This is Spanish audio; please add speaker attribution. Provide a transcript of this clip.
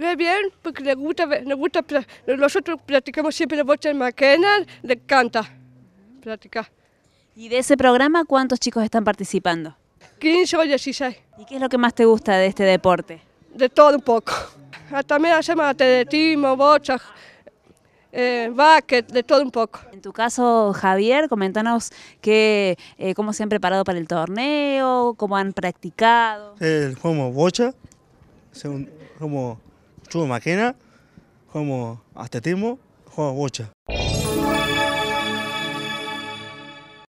Speaker 1: Muy bien, porque le gusta, nos gusta, nosotros practicamos siempre la bocha en McKenna,
Speaker 2: le encanta practicar. ¿Y de ese programa cuántos chicos están participando? 15 o 16. ¿Y qué es lo que más te gusta de este deporte? De todo un poco. Ah, también hacemos atletismo, bocha, eh, básquet, de todo un poco. En tu caso, Javier, comentanos que, eh, cómo se han preparado para el torneo, cómo han practicado.
Speaker 3: Eh, como bocha, como Chu máquina, jugamos hasta tiempo, jugamos Bocha.